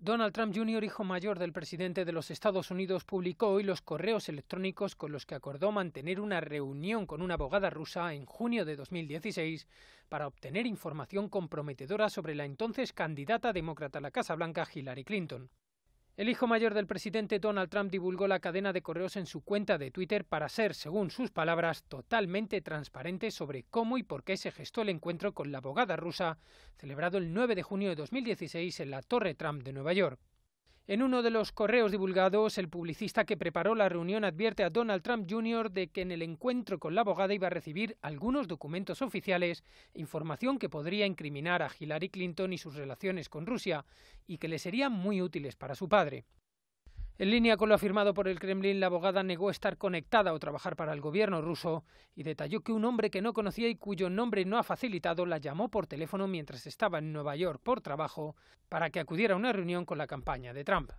Donald Trump Jr., hijo mayor del presidente de los Estados Unidos, publicó hoy los correos electrónicos con los que acordó mantener una reunión con una abogada rusa en junio de 2016 para obtener información comprometedora sobre la entonces candidata demócrata a la Casa Blanca, Hillary Clinton. El hijo mayor del presidente Donald Trump divulgó la cadena de correos en su cuenta de Twitter para ser, según sus palabras, totalmente transparente sobre cómo y por qué se gestó el encuentro con la abogada rusa, celebrado el 9 de junio de 2016 en la Torre Trump de Nueva York. En uno de los correos divulgados, el publicista que preparó la reunión advierte a Donald Trump Jr. de que en el encuentro con la abogada iba a recibir algunos documentos oficiales, información que podría incriminar a Hillary Clinton y sus relaciones con Rusia, y que le serían muy útiles para su padre. En línea con lo afirmado por el Kremlin, la abogada negó estar conectada o trabajar para el gobierno ruso y detalló que un hombre que no conocía y cuyo nombre no ha facilitado la llamó por teléfono mientras estaba en Nueva York por trabajo para que acudiera a una reunión con la campaña de Trump.